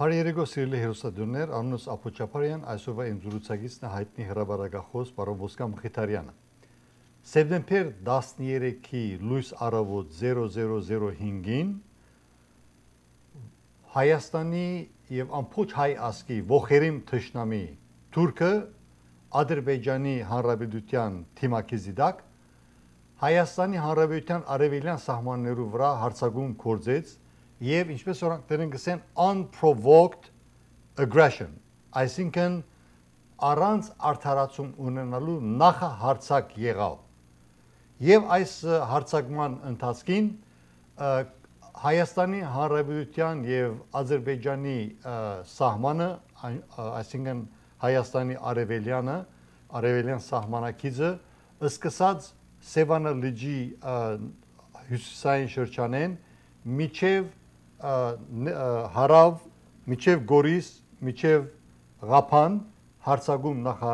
Բարերեկո սիրելի հերոստատուններ, Աննոս Ապոչապարյան, այսօրվա իմ զրուցակիցն է հայտնի հրաբարագախոս պարոն Ոսկա Մխիթարյանը։ Սեպտեմբեր 13-ի լույս առավոտ 0005-ին Հայաստանի եւ ամբողջ հայ ազգի ողերիմ թշնամի Թուրքը Ադրբեջանի Հանրապետության թիմակիզի դակ Հայաստանի Հանրապետության արևելյան սահմաններով վրա հարցակում կործեց եւ ինչպես որանք դերեն գսեն unprovoked aggression, այսինքն առանց արդարացում ունենալու նախահարցակ եղավ։ Եվ այս հարցակման ընթացքին Հայաստանի Հանրապետության եւ Ադրբեջանի սահմանը, այսինքն Հայաստանի արևելյանը, արևելյան սահմանակիցը սկսած Սևանա լիջի հյուսիսային շրջանեն միջև հարավ միջև Գորիս, միջև Ղափան հարցագում նախա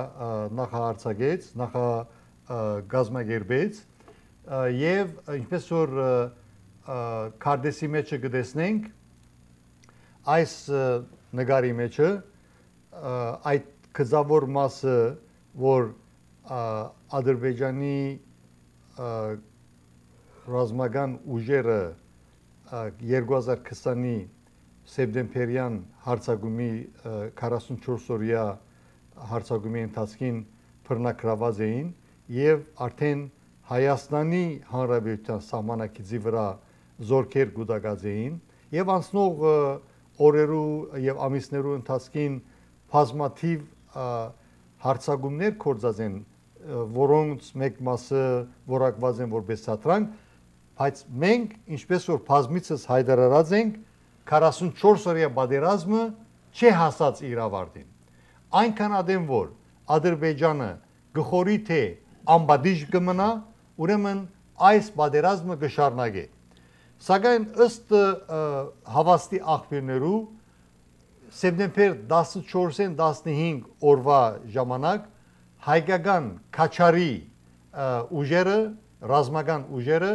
նախահարցագեց, նախա գազմագերբեց եւ ինչպես որ կարդեսի մեջը գտեսնենք այս նկարի մեջը այդ կզավոր մասը որ ադրբեջանի ռազմական ուժերը 2020-ի սեպտեմբերյան հարցագումի 44-օրյա հարցագումի ընթացքին բռնակրաված էին եւ արդեն Հայաստանի Հանրապետության սահմանակիցի վրա զորքեր գուտակած էին եւ անցնող օրերու եւ ամիսներու ընթացքին բազմաթիվ հարցագումներ կորցած են որոնց մեկ մասը որակված են որպես սատրանք Բայց մենք, ինչպես որ բազմիցս հայտարարած ենք, 44 օրյա բادرազմը չի հասած իրավարտին։ Այնքան ադեմ որ Ադրբեջանը գխորի թե ամբադիժ կմնա, ուրեմն այս բادرազմը կշարունակի։ Սակայն ըստ հավաստի աղբյուրներու սեպտեմբեր 14-ին 15 օրվա ժամանակ հայկական քաչարի ուժերը, ռազմական ուժերը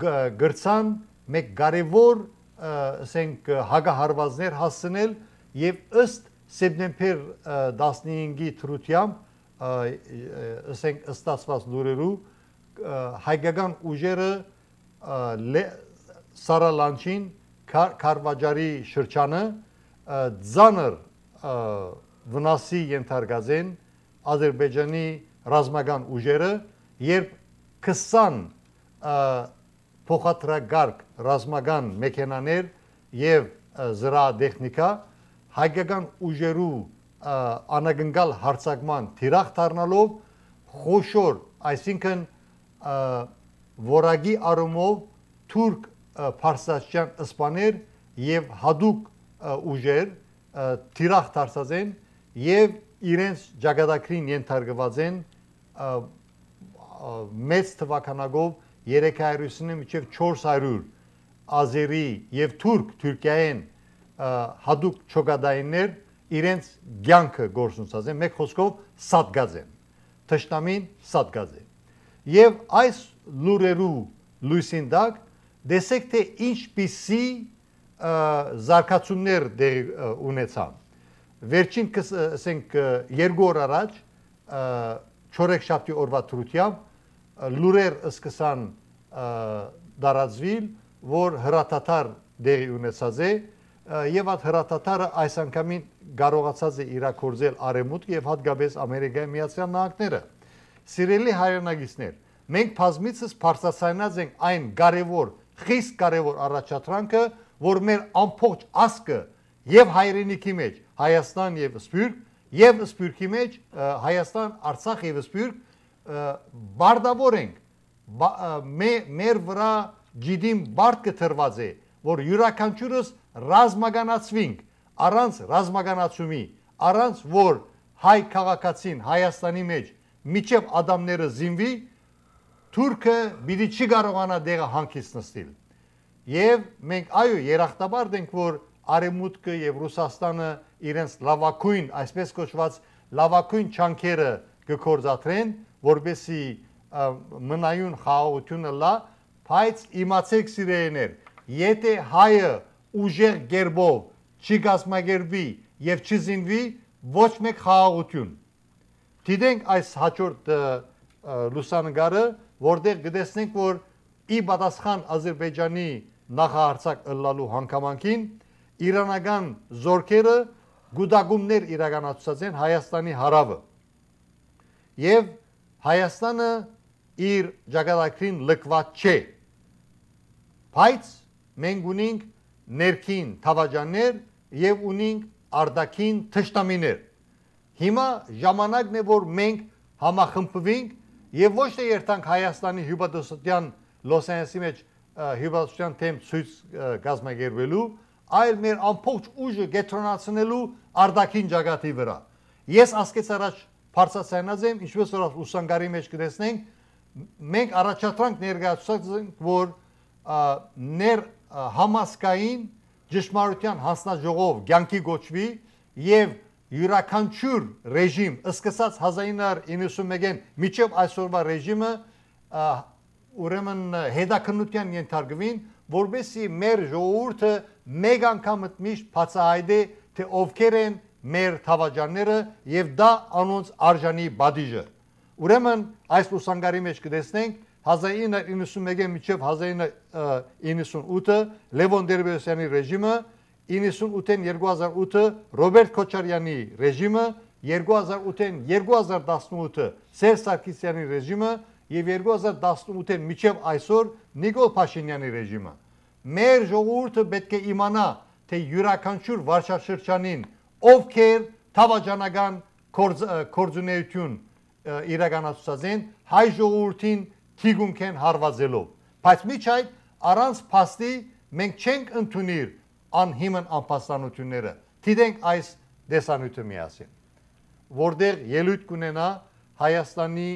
գրցան մեկ կարևոր, ասենք հագահարվածներ հասցնել եւ ըստ սեպտեմբեր 15-ի թրությամբ ասենք ստացված լուրերու հայկական ուժերը Սարալանչին Կարվաջարի շրջանը ցաներ վնասի ենթարկած են Ադրբեջանի ռազմական ուժերը, երբ 20 փոխադրագարկ, ռազմական մեքենաներ եւ զրահտեխնիկա հայկական ուժերու անագնկալ հարցակման թիրախ դառնալով խոշոր, այսինքն որագի արումով թուրք Փարսացյան սպաներ եւ հadoop ուժեր թիրախ դարձած են եւ իրենց ճակատագրին ենթարկված են մեծ թվականակով 300-ին մինչև 400 ազերի եւ թուրք Թուրքիայեն հadoop չոկադայիններ իրենց ցանկը գործունեցած են մեկ խոսքով սատգազ են թշնամին սատգազ է եւ այս լուրերու լույսին դակ դեսեք թե ինչպիսի զարգացումներ ունեցան վերջին ասենք երկու օր առաջ չորեքշաբթի օրվա թրությամբ լուրեր սկսան դարածվել, որ հրատատար դեղի ունեցած է եւ այդ հրատատարը այս անգամին կարողացած է իրակորձել արեմուտք եւ հատկապես Ամերիկայի Միացյալ Նահանգները։ Սիրելի հայրենագիցներ, մենք բազմիցս բարձրացանած ենք այն կարևոր, խիստ կարևոր առաջադրանքը, որ մեր ամբողջ ազգը եւ հայրենիքի մեջ Հայաստան եւ Սփյուռք եւ Սփյուռքի մեջ Հայաստան, Արցախ եւ Սփյուռք բարդավոր ենք մեր վրա գիդիմ բարդ կթրված է որ յուրաքանչյուրս ռազմականացվինք առանց ռազմականացումի առանց որ հայ քաղաքացին Հայաստանի մեջ միջև ադամները զինվի Թուրքը պիտի չի կարողանա դեղը հանքից նստիլ։ Եվ մենք այո երախտաբարդ ենք, որ Արևմուտքը եւ Ռուսաստանը իրենց լավակույն, այսպես կոչված լավակույն չանկերը կկործատրեն որբեսի մնայուն խաղաղությունը լա, բայց իմացեք սիրեներ, եթե հայը ուժեղ գերբով չի գազմագերվի եւ չի զինվի, ոչ մեկ խաղաղություն։ Գիտենք այս հաջորդ լուսանգարը, որտեղ գտեսնենք, որ ի պատասխան Ադրբեջանի նախահարցակ ըլլալու հանգամանքին Իրանական զորքերը գուդագումներ իրականացուցած են Հայաստանի հարավը։ Եվ Հայաստանը իր ճակատագրին լքված չէ։ Բայց մենք ունենք ներքին թավաճաններ եւ ունենք արդակին թշնամիներ։ Հիմա ժամանակն է, որ մենք համախմբվենք եւ ոչ թե երթանք Հայաստանի հյուպատոսության Լոս Անջելեսի մեջ հյուպատոսության թեմ ցույց գազմագերվելու, այլ մեր ամբողջ ուժը գետրոնացնելու արդակին ճակատի վրա։ Ես ասկեց առաջ Փարսասյանաձեմ, ինչպես որ ուսանգարի մեջ կտեսնենք, մենք առաջադրանք ներկայացուցանք, որ ներ համասկային ճշմարության հանձնաժողով ցանկի գոչվի եւ յուրաքանչյուր ռեժիմ սկսած 1991-ին միջև այսօրվա ռեժիմը ուրեմն հետաքննության ենթարկվին, որբեսի մեր ժողովուրդը մեկ անգամ միշտ բացահայտի թե ովքեր են մեր թավաճանները եւ դա անոնց արժանի բադիժը։ Ուրեմն այս լուսանգարի մեջ կտեսնենք 1991-ը մինչև 1998-ը Լևոն Դերբեսյանի ռեժիմը, 98-ին 2008-ը Ռոբերտ Քոչարյանի ռեժիմը, 2008-ին 2018-ը Սերժ Սարգսյանի ռեժիմը եւ 2018-ին մինչև այսօր Նիկոլ Փաշինյանի ռեժիմը։ Մեր ժողովուրդը պետք է իմանա, թե յուրաքանչյուր վարչաշրջանին ովքեր թավաճանական կորձ, կորձունեություն իրականացուցած են հայ ժողովրդին թիգունք են հարվածելով։ Բայց միջ այդ առանց փաստի մենք չենք ընդունիր անհիմն անպաստանությունները։ Թիդենք այս դեսանյութը միասին, որտեղ ելույթ կունենա Հայաստանի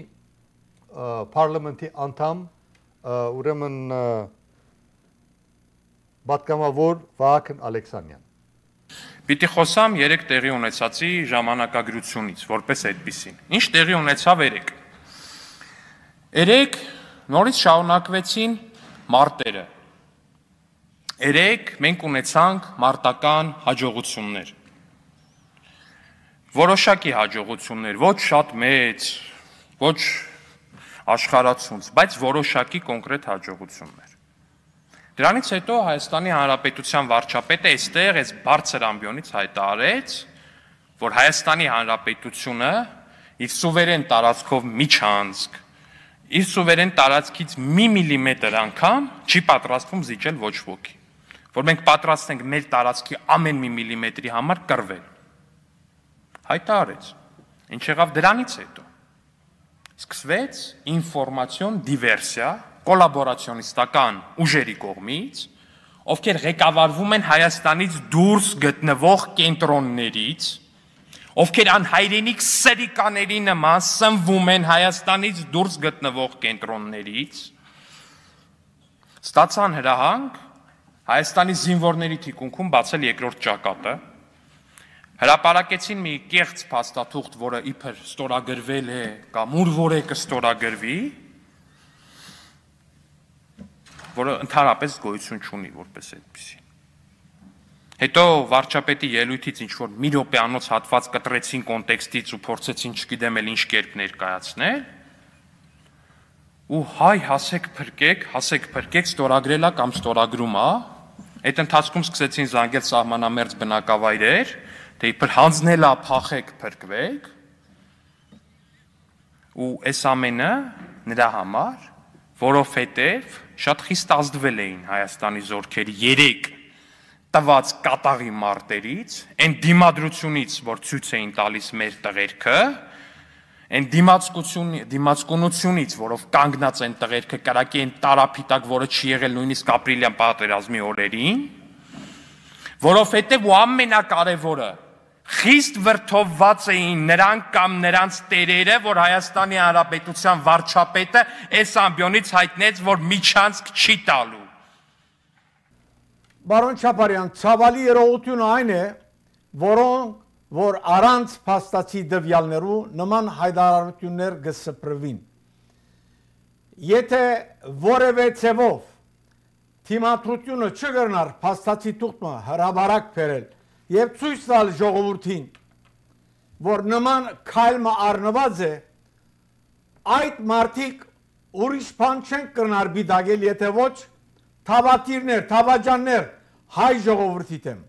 պարլամենտի անդամ ուրեմն պատգամավոր Վահագն Ալեքսանյան Պիտի խոսամ երեք տեղի ունեցածի ժամանակագրությունից, որպես այդպիսին։ Ինչ տեղի ունեցավ երեք։ Երեք նորից շարունակվեցին մարտերը։ Երեք մենք ունեցանք մարտական հաջողություններ։ Որոշակի հաջողություններ, ոչ շատ մեծ, ոչ աշխարհացունց, բայց որոշակի կոնկրետ հաջողություններ։ Դրանից հետո Հայաստանի Հանրապետության վարչապետը այստեղ այս բարձր ամբիոնից հայտարարեց, որ Հայաստանի Հանրապետությունը իր սուվերեն տարածքով միջանցք, իր սուվերեն տարածքից մի միլիմետր անգամ չի պատրաստվում զիջել ոչ ոքի, որ մենք պատրաստ ենք մեր տարածքի ամեն մի միլիմետրի համար կռվել։ Հայտարարեց։ Ինչ եղավ դրանից հետո։ Սկսվեց ինֆորմացիոն դիվերսիա, կոլաբորացիոնիստական ուժերի կողմից, ովքեր ղեկավարվում են Հայաստանից դուրս գտնվող կենտրոններից, ովքեր անհայրենիք սերիկաների նման սնվում են Հայաստանից դուրս գտնվող կենտրոններից, ստացան հրահանգ Հայաստանի զինվորների թիկունքում բացել երկրորդ ճակատը, հրապարակեցին մի կեղծ փաստաթուղթ, որը իբր ստորագրվել է կամ ուր որ է կստորագրվի, որը ընդհանրապես գոյություն չունի որպես այդպեսի։ Հետո վարչապետի ելույթից ինչ որ մի րոպեանոց հատված կտրեցին կոնտեքստից ու փորձեցին չգիտեմ էլ ինչ կերպ ներկայացնել։ Ու հայ հասեք փրկեք, հասեք փրկեք ստորագրելա կամ ստորագրում է։ Այդ ընթացքում սկսեցին զանգել սահմանամերձ բնակավայրեր, թե իբր հանձնելա փախեք փրկվեք։ Ու այս ամենը նրա համար որովհետև շատ խիստ ազդվել էին Հայաստանի զորքեր 3 տված կատաղի մարտերից, այն դիմադրությունից, որ ցույց էին տալիս մեր տղերքը, այն դիմացկություն դիմացկունությունից, որով կանգնած են տղերքը կարակի այն տարապիտակ, որը չի եղել նույնիսկ ապրիլյան պատերազմի օրերին, որովհետև ու ամենակարևորը խիստ վրթովված էին նրանք կամ նրանց տերերը, որ Հայաստանի Հանրապետության վարչապետը այս ամբյոնից հայտնեց, որ միջանցք չի տալու։ Բարոն Չապարյան, ցավալի երողությունը այն է, որոնք որ առանց փաստացի դվյալներու նման հայտարարություններ գսփրվին։ Եթե որևէ ցևով թիմատրությունը չգրնար փաստացի թուղթը հրաբարակ ֆերել եւ ցույց տալ ժողովրդին, որ նման քայլը առնված է, այդ մարդիկ ուրիշ բան չեն կրնար բիդագել, եթե ոչ թավատիրներ, թավաջաններ հայ ժողովրդի դեմ,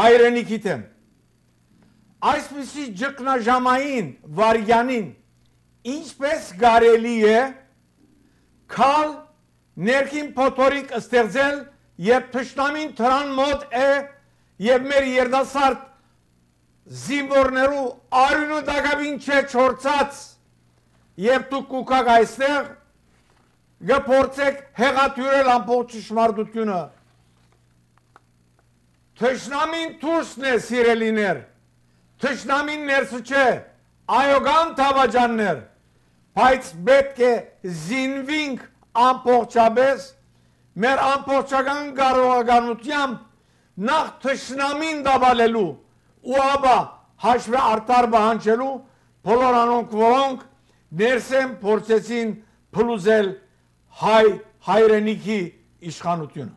հայրենիքի դեմ։ Այսպիսի ճգնաժամային վարյանին ինչպես կարելի է քալ ներքին փոթորիկ ստեղծել եւ թշնամին դրան մոտ է եւ մեր երդասարտ զինվորներու արյունը դակավին չէ չորցած եւ դուք կուկակ այստեղ գփորձեք հեղաթյուրել ամբողջ ճշմարտությունը Թշնամին դուրսն է սիրելիներ Թշնամին ներսը չէ այոգան թավաջաններ բայց պետք է զինվինք ամբողջապես մեր ամբողջական կարողականությամբ նախ թշնամին դավալելու ու ապա հաշվի արտար բանջելու բոլոր անոնք որոնք ներսեն փորձեցին փլուզել հայ հայրենիքի իշխանությունը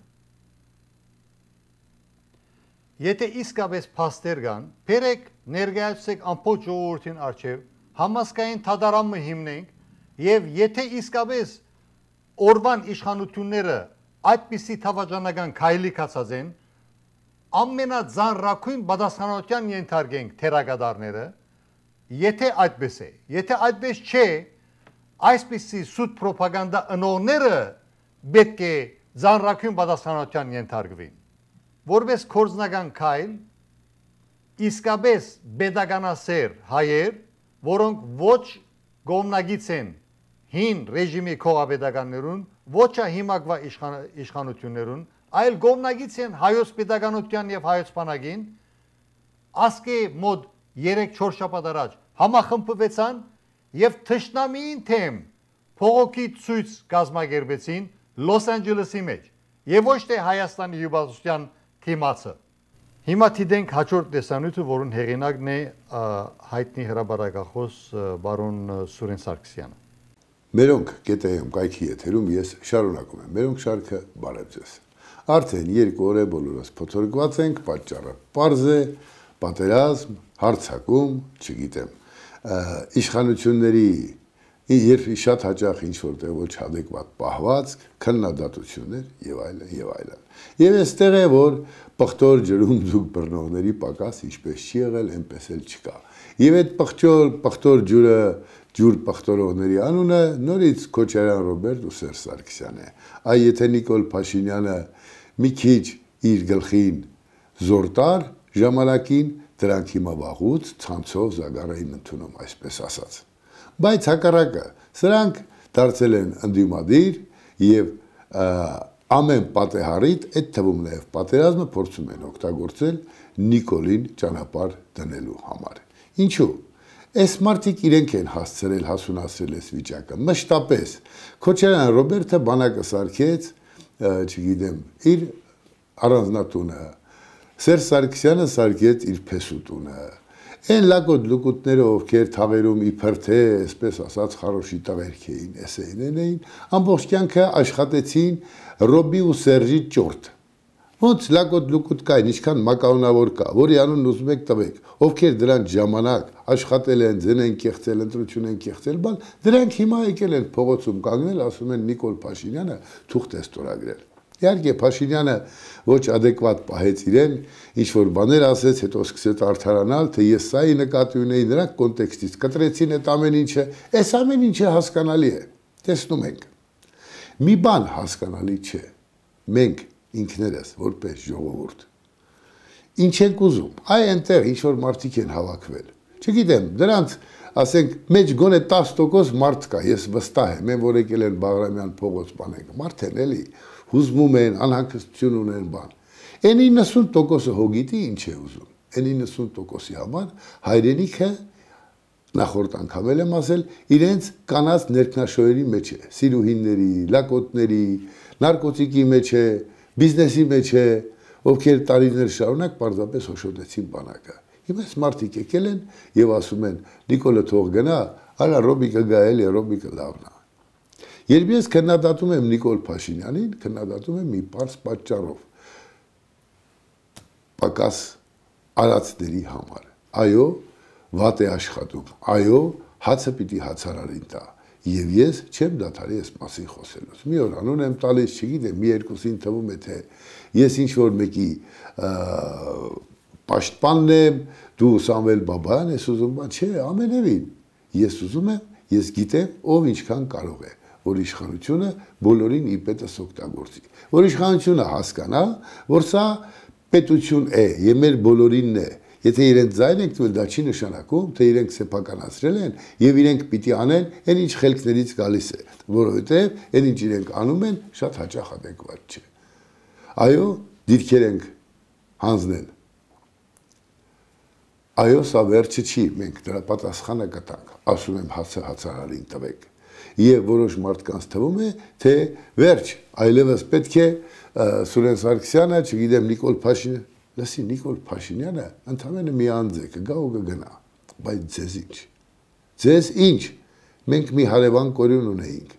Եթե իսկապես փաստեր կան, բերեք ներկայացեք ամբողջ ժողովրդին արչև, համասկային թադարամը հիմնենք եւ եթե իսկապես օրվան իշխանությունները այդպիսի թավաճանական քայլի կացած են, ամենաձանրակույն պատասխանատվության ենթարկենք թերակատարները, եթե այդպես է։ Եթե այդպես չէ, այսպիսի սուտ ռոպագանդա ընողները պետք է ձանրակույն պատասխանատվության ենթարկվին։ Որպես կորձնական քայլ իսկապես pedagoganասեր հայեր, որոնք ոչ գոմնագից են հին ռեժիմի քողաբեդականներուն, ոչա հիմակվա իշխան, իշխանություններուն, այլ գովնագից են հայոց պետականության եւ հայոց բանակին ասկե մոտ 3-4 շաբաթ առաջ համախմբվեցան եւ թշնամիին թեմ փողոքի ցույց կազմակերպեցին Լոս Անջելեսի մեջ եւ ոչ թե Հայաստանի հյուբացության թիմացը։ Հիմա դիտենք հաջորդ տեսանյութը, որուն հեղինակն է հայտնի հրաբարակախոս բարոն Սուրեն Սարգսյանը։ Մերոնք կետեյում կայքի եթերում ես շարունակում եմ։ Մերոնք շարքը բարև ձեզ։ Արդեն երկու օր է բոլորս փոթորկված ենք, պատճառը պարզ է, պատերազմ, հարցակում, չգիտեմ։ Իշխանությունների երբ շատ հաճախ ինչ որտեղ ոչ adekvat պահված, քննադատություններ եւ այլն եւ այլն։ Եվ այստեղ է որ պղտոր ջրում ձուկ բռնողների պակաս ինչպես չի եղել, այնպես էլ չկա։ Եվ այդ պղտոր պղտոր ջուրը ջուր պղտորողների անունը նորից Քոչարյան Ռոբերտ ու Սերժ Սարգսյան է։ Այ եթե Նիկոլ Փաշինյանը մի քիչ իր գլխին զորտար ժամանակին դրանք հիմա վաղուց ցանցով զագարային ընդունում, այսպես ասած։ Բայց հակառակը, սրանք դարձել են ընդդիմադիր եւ ամեն պատեհարիտ, այդ թվում նաեւ պատերազմը փորձում են օգտագործել Նիկոլին ճանապարհ դնելու համար։ Ինչու՞։ Այս մարդիկ իրենք են հասցրել հասունացել այս վիճակը։ Մշտապես Քոչարյան Ռոբերտը բանակը սարքեց չգիտեմ, իր առանձնատունը։ Սերս Սարգսյանը սարգեց իր փեսուտունը։ Այն լակոտ լուկուտները, ովքեր թաղերում իբր թե, այսպես ասած, խարոշի տղերք էին, էս էին, այն էին, ամբողջ կյանքը աշխատեցին Ռոբի ու Սերժի ճորտ։ Ոնց լակոտ լուկուտ կային, ինչքան մակարոնավոր կա, որի անունն ուզում եք տվեք, ովքեր դրանց ժամանակ աշխատել են, ձեն են կեղծել, ընտրություն են կեղծել, բան, դրանք հիմա եկել են փողոցում կանգնել, ասում են Նիկոլ Փաշինյանը թուղթ է ստորագրել։ Իհարկե Փաշինյանը ոչ adekvat պահեց իրեն, ինչ որ բաներ ասեց, հետո սկսեց արդարանալ, թե ես սայի նկատի ունեի նրա կոնտեքստից, կտրեցին այդ ամեն ինչը, այս ամեն ինչը հասկանալի է։ Տեսնում ենք։ Մի բան հասկանալի չէ։ Մենք ինքներս որպես ժողովուրդ։ Ինչ ենք ուզում։ Այ այնտեղ ինչ որ մարդիկ են հավաքվել։ Չգիտեմ, դրանց ասենք մեջ գոնե 10% մարդ կա, ես վստահ եմ, որ եկել են Բաղրամյան փողոց բանենք։ Մարդ են էլի, հուզվում են, անհանգստություն ունեն բան։ Այն 90%-ը հոգիտի ինչ է ուզում։ Այն 90%-ի համար հայրենիքը նախորդ անգամ էլ եմ ասել, իրենց կանած ներքնաշոյերի մեջ է, սիրուհիների, լակոտների, նարկոտիկի մեջ է, մեջ է բիզնեսի մեջ է, ովքեր տարիներ շարունակ պարզապես հոշոտեցին բանակը։ Հիմա այս մարդիկ եկել են եւ ասում են Նիկոլը թող գնա, արա Ռոբիկը գա էլի, Ռոբիկը լավնա։ Երբ ես քննադատում եմ Նիկոլ Փաշինյանին, քննադատում եմ մի բարձ պատճառով։ Պակաս արածների համար։ Այո, վատ է աշխատում։ Այո, հացը պիտի հացարարին տա։ Եվ ես չեմ դադարի այս մասին խոսելուց։ Մի օր անուն եմ տալիս, չգիտեմ, մի երկուսին թվում է թե ես ինչ որ մեկի պաշտպանն եմ, դու Սամվել Բաբայան ես ուզում, բա չէ, ամենևին։ Ես ուզում եմ, ես գիտեմ, ով ինչքան կարող է որ իշխանությունը բոլորին ի պետս օգտագործի։ Որ իշխանությունը հասկանա, որ սա պետություն է, եւ մեր բոլորինն է, Եթե իրենք զայն ենք տվել, դա չի նշանակում, թե իրենք սեփականացրել են եւ իրենք պիտի անեն այն ինչ խելքներից գալիս է, որովհետեւ այն ինչ իրենք անում են, շատ հաճախ adekvat չէ։ Այո, դիրքեր ենք հանձնել։ Այո, սա վերջը չի, մենք դրա պատասխանը կտանք, ասում եմ հացը հացարարին տվեք։ Եվ որոշ մարդկանց թվում է, թե վերջ, այլևս պետք է Սուրեն Սարգսյանը, չգիտեմ Նիկոլ Փաշինը լսի Նիկոլ Փաշինյանը ընդամենը մի անձ է, կգա ու կգնա, բայց ձեզ ինչ։ Ձեզ ինչ։ Մենք մի հարևան կորյուն ունեինք։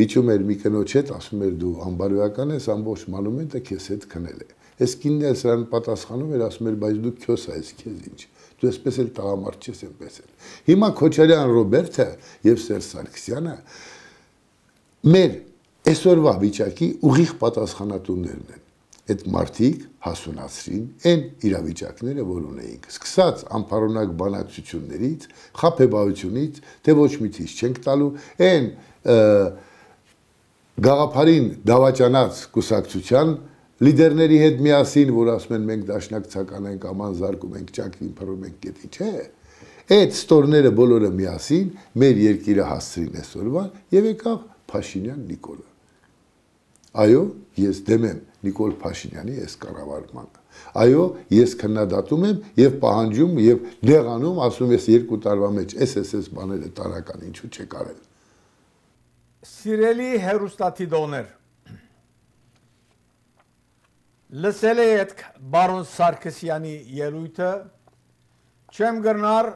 Վիճում էր մի կնոջ հետ, ասում էր դու անբարոյական ես, ամբողջ մոնումենտը քեզ հետ քնել է։ Այս կինն էլ սրան պատասխանում էր, ասում էր, բայց դու քյոս ես, քեզ ինչ։ Դու այսպես էլ տղամարդ ես, այնպես էլ։ Հիմա Քոչարյան Ռոբերտը եւ Սերժ Սարգսյանը մեր այսօրվա վիճակի ուղիղ պատասխանատուներն են։ Այդ մարդիկ հասունացրին այն իրավիճակները, որ ունեինք։ Սկսած անփառոնակ բանակցություններից, խափեբայությունից, թե ոչ մի ցից չենք տալու, այն գաղափարին դավաճանած կուսակցության լիդերների հետ միասին, որ ասում են մենք դաշնակցական ենք, աման զարկում ենք, ճակտին փռում ենք, դա չէ։ Այդ ստորները բոլորը միասին մեր երկիրը հասցրին այսօրվան եւ եկավ Փաշինյան Նիկոլա Այո, ես դեմ եմ Նիկոլ Փաշինյանի այս կառավարմանը։ Այո, ես քննադատում եմ եւ պահանջում եւ դեղանում, ասում ես երկու տարվա մեջ էս էս էս բաները տարական ինչու չեք արել։ Սիրելի հերոստատիդոներ։ Լսել եք բարոն Սարգսյանի ելույթը, չեմ գրնար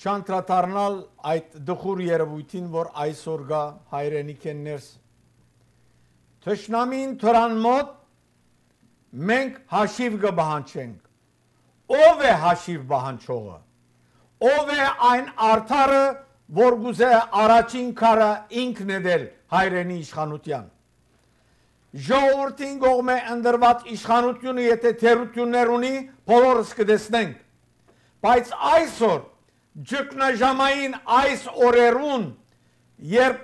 չանտրատարնալ այդ դխուր երևույթին, որ այսօր գա հայրենիք են ներս թշնամին թրան մոտ մենք հաշիվ կբահանչենք։ Ով է հաշիվ բահանչողը։ Ով է այն արդարը, որ գուզե առաջին քարը ինքն է դել հայրենի իշխանության։ Ժողովրդին գողմ է ընդրված իշխանությունը, եթե թերություններ ունի, բոլորս կդեսնենք։ Բայց այսօր ճգնաժամային այս օրերուն, երբ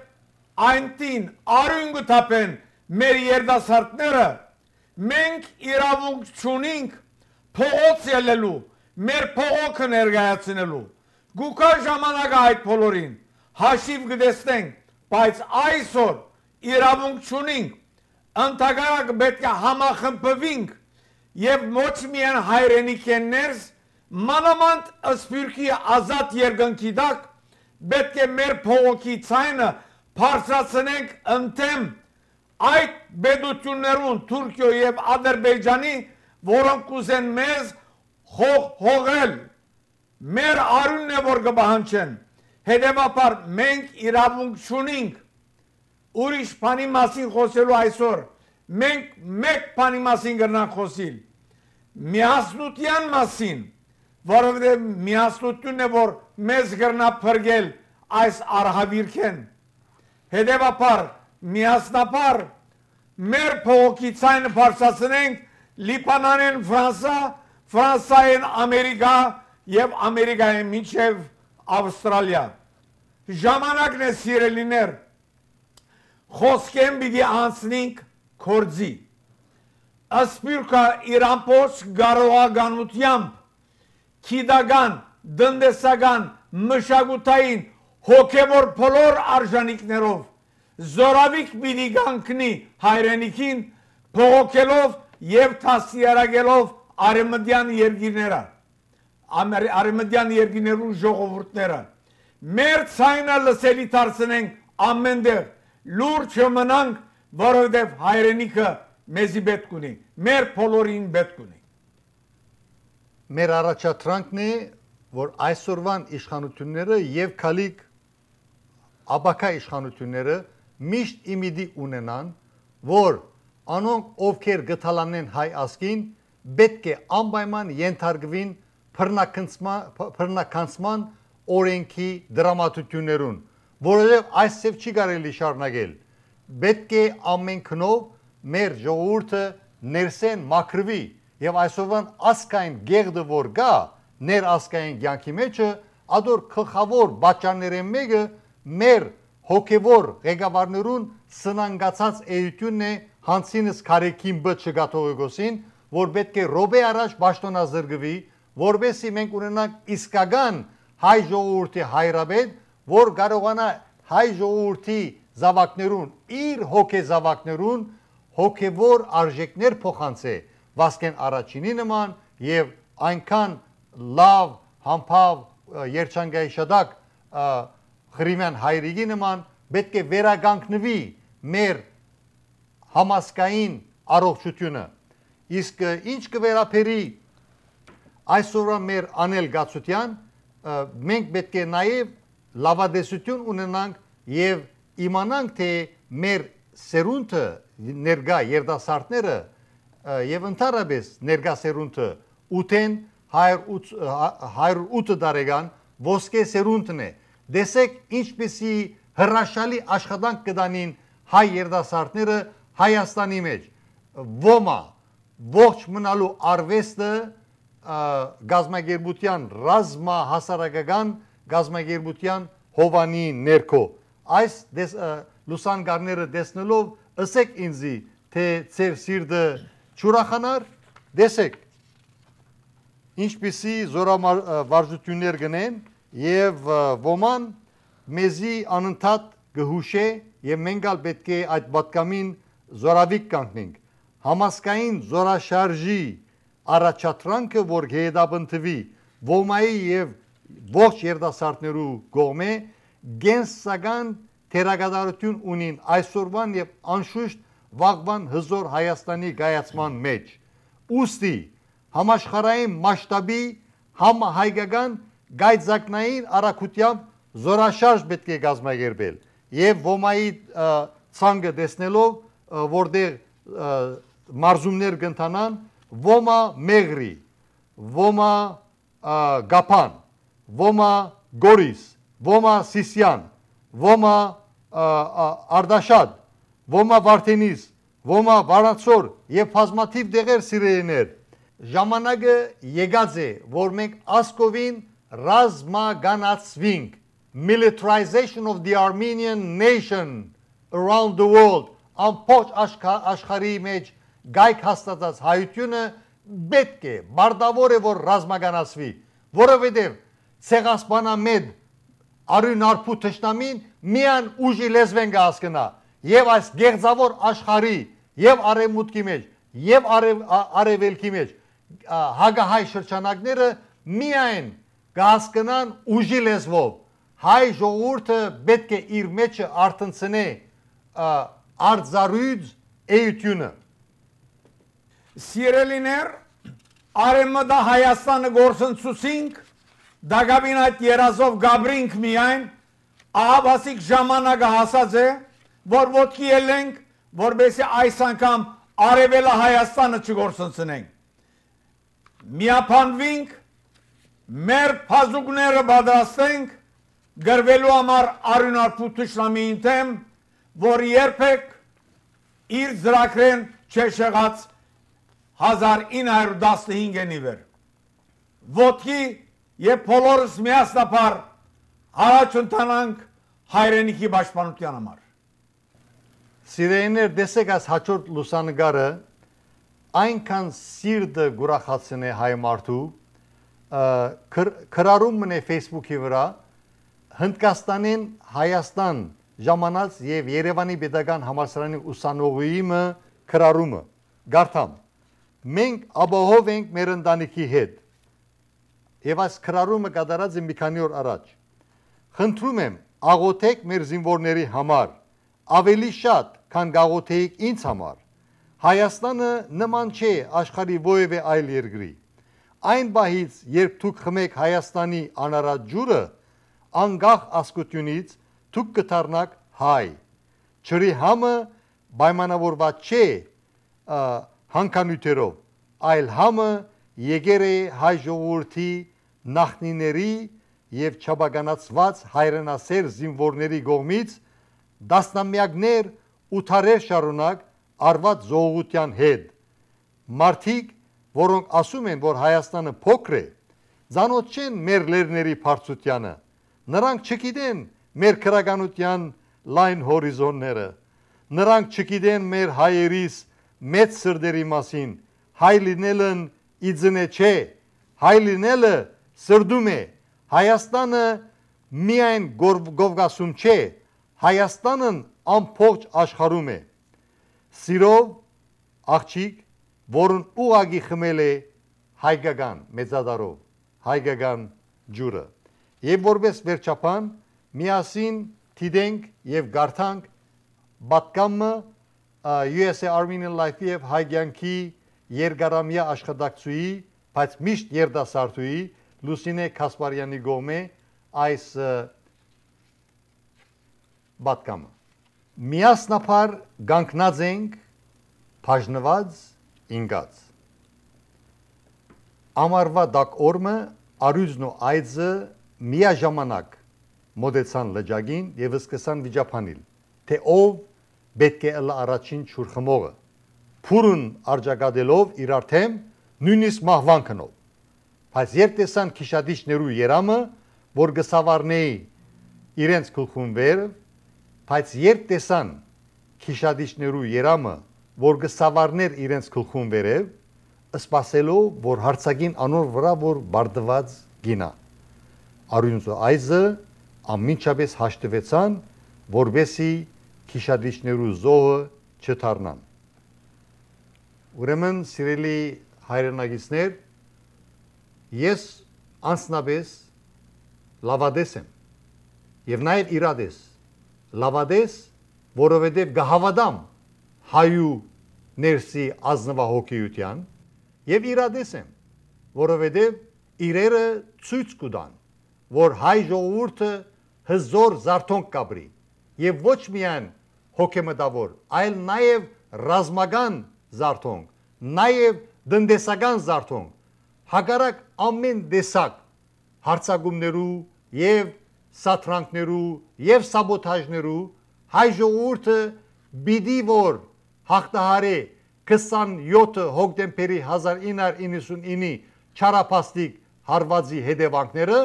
այնտին արյուն գտապեն մեր երդասարտները մենք իրավունք չունենք փողոց ելելու, մեր փողոքը ներգայացնելու։ Գուկա ժամանակը այդ բոլորին հաշիվ գտեսնենք, բայց այսօր իրավունք չունենք ընդհանրակ պետք է համախմբվենք եւ ոչ միայն հայրենիքներս մանավանդ սփյուռքի ազատ երկնքի տակ պետք է մեր փողոքի ցայնը բարձրացնենք ընդեմ այդ բեդություններուն Թուրքիո եւ Ադրբեջանի, որոնք կուզեն մեզ հող հողել, մեր արունն է որ կբահանչեն։ Հետևաբար մենք իրավունք չունենք ուրիշ բանի մասին խոսելու այսօր։ Մենք մեկ բանի մասին կգնանք խոսիլ։ Միասնության մասին, որովհետև միասնությունն է որ մեզ կգնա փրկել այս արհավիրքեն։ Հետևաբար միասնապար մեր փողոքից այն բարձրացնենք լիբանանեն ֆրանսա, ֆրանսայեն ամերիկա եւ ամերիկայեն միջև ավստրալիա։ Ժամանակն է սիրելիներ։ Խոսքեն պիտի անցնենք կորձի։ Ասպիրկա իրամփոս գարողականությամբ քիդական, դնդեսական, մշակութային, հոգևոր բոլոր արժանիքներով զորավիկ պիտի գանքնի հայրենիքին փողոքելով եւ թասիարակելով արեմդյան երկիները արեմդյան երկիներու ժողովուրդները մեր ցայնը լսելի դարձնենք ամենտեղ լուրջ մնանք որովհետև հայրենիքը մեզի պետք ունի մեր բոլորին պետք ունի մեր առաջադրանքն է որ այսօրվան իշխանությունները եւ քալիկ աբակա իշխանությունները միշտ իմիդի ունենան, որ անոնք, ովքեր գթալանեն հայ ազգին, պետք է անպայման ենթարկվին փռնականցման օրենքի դրամատություններուն, որովհետև այսպես չի կարելի շարունակել։ Պետք է ամենքնով մեր ժողովուրդը ներսեն մաքրվի եւ այսովն ասկային գեղդը որ գա ներ ասկային ցանկի մեջը, ադոր գլխավոր բաճարներեն մեկը մեր մեկ հոգևոր ղեկավարներուն սնանգացած էությունն է հանցինս քարեկին բ չգաթողոգոսին, որ պետք է ռոբե առաջ ճշտոնազրկվի, որբեսի մենք ունենանք իսկական հայ ժողովրդի հայրաբեդ, որ կարողանա հայ ժողովրդի զավակներուն իր հոգեզավակներուն հոգևոր արժեքներ փոխանցե Վասկեն առաջինի նման եւ այնքան լավ համբավ երջանկայի շտակ Ղրիմյան հայրիկի նման պետք է վերագանքնվի մեր համասկային առողջությունը։ Իսկ ինչ կվերապերի այսօրվա մեր անել գացության, մենք պետք է նաև լավադեսություն ունենանք եւ իմանանք թե մեր սերունդը ներգա երդասարտները եւ ընդառաջ ներգա սերունդը ուտեն 108 108 դարեգան ոսկե սերունդն է Դեսեք ինչպիսի հրաշալի աշխատանք կդանին հայ երդասարտները Հայաստանի մեջ։ Ոմա ողջ մնալու արվեստը գազմագերբության ռազմահասարակական գազմագերբության հովանի ներքո։ Այս դես, լուսանգարները տեսնելով ըսեք ինձի, թե ծեր սիրտը ճուրախանար, դեսեք ինչպիսի զորավարժություններ գնեն եւ ոման մեզի անընդհատ գհուշե եւ մենք ալ պետք է այդ պատկամին զորավիկ կանգնենք համասկային զորաշարժի առաջադրանքը որ գեդաբնտվի ոմայի եւ ողջ երդասարտներու գողմե գենսական թերագադարություն ունին այսօրվան եւ անշուշտ վաղվան հզոր Հայաստանի գայացման մեջ։ Ոստի համաշխարհային մասշտաբի համահայկական գայձակնային առաքությամբ զորաշարժ պետք է գազմագերբել եւ ոմայի ցանգը դեսնելով որտեղ մարզումներ կընթանան ոմա մեղրի ոմա գապան ոմա գորիս ոմա սիսյան ոմա արդաշատ ոմա վարդենիս ոմա վարացոր եւ բազմաթիվ դեղեր սիրելիներ ժամանակը եկած է որ մենք ասկովին ռազմագանացվինք militarization of the Armenian nation around the world ամբողջ աշխարհի մեջ գայք հաստատած հայությունը պետք է բարդավոր է որ ռազմականացվի որովհետև ցեղասպանամետ արյունարփու ճշտամին միան ուժի լեզվեն գասկնա եւ այս գեղձավոր աշխարհի եւ արևմուտքի մեջ եւ արև արևելքի մեջ հագահայ շրջանակները միայն կհասկանան ուժի լեզվով հայ ժողովուրդը պետք է իր մեջը արտնցնե արձարույց էությունը Սիրելիներ արեմմդա Հայաստանը գործընծուցինք Դագաբին այդ երազով գաբրինք միայն ահավասիկ ժամանակը հասած է որ ոտքի ելենք որբեսի այս անգամ արևելա Հայաստանը չգործընծնենք միապանվինք մեր փազուկները պատրաստենք գրվելու համար արյունարփու ճշնամիին դեմ, որ երբեք իր ծրագրեն չշեղած 1915-ին իվեր։ Ոտքի եւ բոլորս միասնապար առաջ ընթանանք հայրենիքի պաշտպանության համար։ Սիրեներ, դեսեք այս հաջորդ լուսանգարը այնքան սիրտը գուրախացնե հայ մարդու քրարում մնե Facebook-ի վրա Հնդկաստանին Հայաստան ժամանած եւ Երևանի Պետական Համալսարանի ուսանողուիմը քրարումը գարտամ մենք ապահով ենք մեր ընտանիքի հետ եւ այս քրարումը կատարած է մի քանի օր առաջ խնդրում եմ աղոթեք մեր զինվորների համար ավելի շատ քան գաղոթեիք ինձ համար հայաստանը նման չէ աշխարի ովևէ այլ երկրի այն բահից, երբ դուք խմեք Հայաստանի անարատ ջուրը, անգախ ասկությունից դուք կդառնաք հայ։ Չրի համը պայմանավորված չէ հանկանյութերով, այլ համը եկեր է հայ ժողովրդի նախնիների եւ չաբագանացված հայրենասեր զինվորների գողմից դասնամյակներ ու թարեր շարունակ արված ժողովության հետ։ Մարտիկ որոնք ասում են, որ Հայաստանը փոքր է, ցանոթ չեն մեր լերների բարձությանը։ Նրանք չգիտեն մեր քրագանության լայն հորիզոնները։ Նրանք չգիտեն մեր հայերիս մեծ սրդերի մասին։ Հայ լինելն իձնե չէ, հայ լինելը սրդում է։ Հայաստանը միայն գովգասում չէ, Հայաստանն ամբողջ աշխարհում է։ Սիրով աղջիկ որն ուղագի խմել է հայկական մեծադարով, հայկական ջուրը։ Եվ որպես վերջապան միասին դիտենք եւ գարթանք պատկամը USA Armenian Life-ի եւ հայկյանքի երկարամյա աշխատակցուի, բայց միշտ երդասարտուի Լուսինե Կասպարյանի գոմե այս պատկամը։ Միասնապար գանկնած ենք բաժնված ինգած։ Ամարվա դակ օրմը արյուզն ու այձը միաժամանակ մոդեցան լջագին եւ սկսան վիճապանել, թե ով պետք է ըլը առաջին ճուր խմողը։ Փուրն արճակադելով իրար թեմ նույնիսկ մահվան կնով։ Բայց երբ տեսան քիշադիչներու երամը, որ գսավարնեի իրենց գլխուն վեր, բայց երբ տեսան քիշադիչներու երամը, որ գսավարներ իրենց գլխուն վերև, սпасելով, որ հարցագին անոր վրա որ բարդված գինա։ Արյունը այզը ամինչապես հաշտվեցան, որբեսի քիշադիչներու զոհը չթարնան։ Ուրեմն, սիրելի հայրենագիցներ, ես անսնաբես լավադես եմ եւ նաեւ իրադես լավադես որովհետեւ գահավադամ հայու ներսի ազնվահոգիության եւ իրադես եմ, որովհետեւ իրերը ցույց կտան, որ հայ ժողովուրդը հզոր զարթոնք կապրի եւ ոչ միայն հոգեմտավոր, այլ նաեւ ռազմական զարթոնք, նաեւ դնդեսական զարթոնք, հակառակ ամեն տեսակ հարցակումներու եւ սատրանքներու եւ սաբոտաժներու հայ ժողովուրդը բիդի որ հաղթահարի 27 հոկտեմբերի 1999-ի չարապաստիկ հարվածի հետևանքները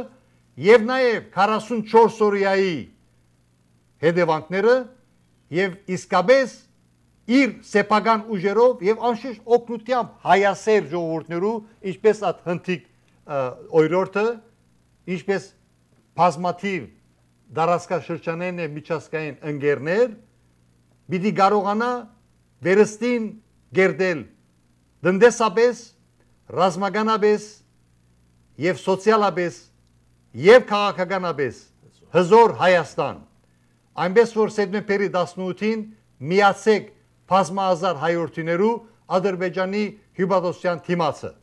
եւ նաեւ 44 օրյայի հետևանքները եւ իսկապես իր սեփական ուժերով եւ անշուշտ օկնությամբ հայասեր ժողովուրդներու ինչպես այդ հնդիկ օրյորթը ինչպես բազմաթիվ դարաշկա շրջանային եւ միջազգային ընկերներ պիտի կարողանա վերստին գերդել դնդեսապես, ռազմականապես եւ սոցիալապես եւ քաղաքականապես հզոր Հայաստան։ Այնպես որ սեպտեմբերի 18-ին միացեք բազմահազար հայորդիներու Ադրբեջանի հյուպատոսյան թիմացը։